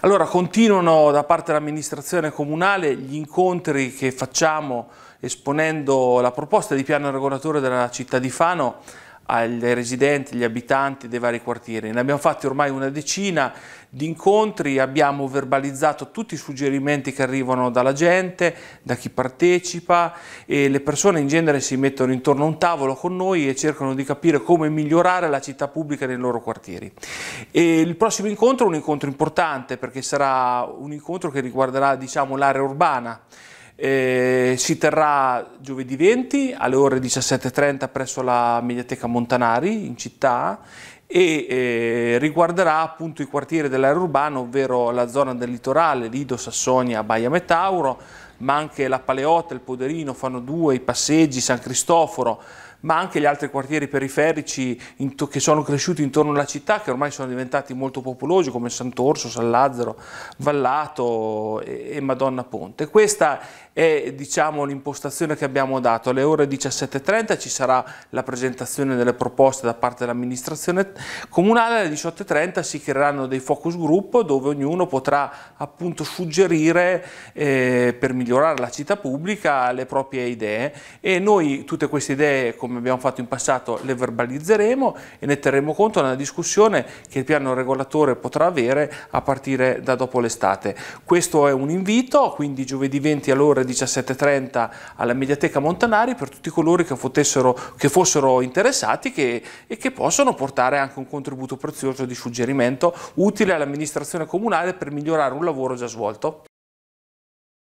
Allora, continuano da parte dell'amministrazione comunale gli incontri che facciamo esponendo la proposta di piano regolatore della città di Fano ai residenti, agli abitanti dei vari quartieri. Ne abbiamo fatti ormai una decina di incontri, abbiamo verbalizzato tutti i suggerimenti che arrivano dalla gente, da chi partecipa e le persone in genere si mettono intorno a un tavolo con noi e cercano di capire come migliorare la città pubblica nei loro quartieri. E il prossimo incontro è un incontro importante perché sarà un incontro che riguarderà diciamo, l'area urbana. Eh, si terrà giovedì 20 alle ore 17.30 presso la Mediateca Montanari in città e eh, riguarderà appunto i quartieri dell'area urbana, ovvero la zona del litorale, Lido, Sassonia, Baia Metauro, ma anche la Paleotta, il Poderino, Fano 2, i Passeggi, San Cristoforo, ma anche gli altri quartieri periferici che sono cresciuti intorno alla città, che ormai sono diventati molto popolosi, come Sant'Orso, San Lazzaro, Vallato e, Madonna Ponte. Questa è diciamo, l'impostazione che abbiamo dato. Alle ore 17.30 ci sarà la presentazione delle proposte da parte dell'amministrazione comunale, alle 18.30 si creeranno dei focus group dove ognuno potrà appunto suggerire eh, per migliorare migliorare la città pubblica le proprie idee e noi tutte queste idee, come abbiamo fatto in passato, le verbalizzeremo e ne terremo conto nella discussione che il piano regolatore potrà avere a partire da dopo l'estate. Questo è un invito, quindi giovedì 20 alle ore 17.30 alla Mediateca Montanari per tutti coloro che, potessero, che fossero interessati che, e che possono portare anche un contributo prezioso di suggerimento utile all'amministrazione comunale per migliorare un lavoro già svolto.